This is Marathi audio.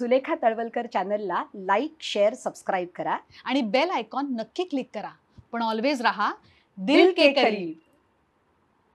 सुलेखा तळवलकर चॅनलला लाईक शेअर सबस्क्राईब करा आणि बेल आयकॉन नक्की क्लिक करा पण ऑलवेज रहा दिल, दिल के करीब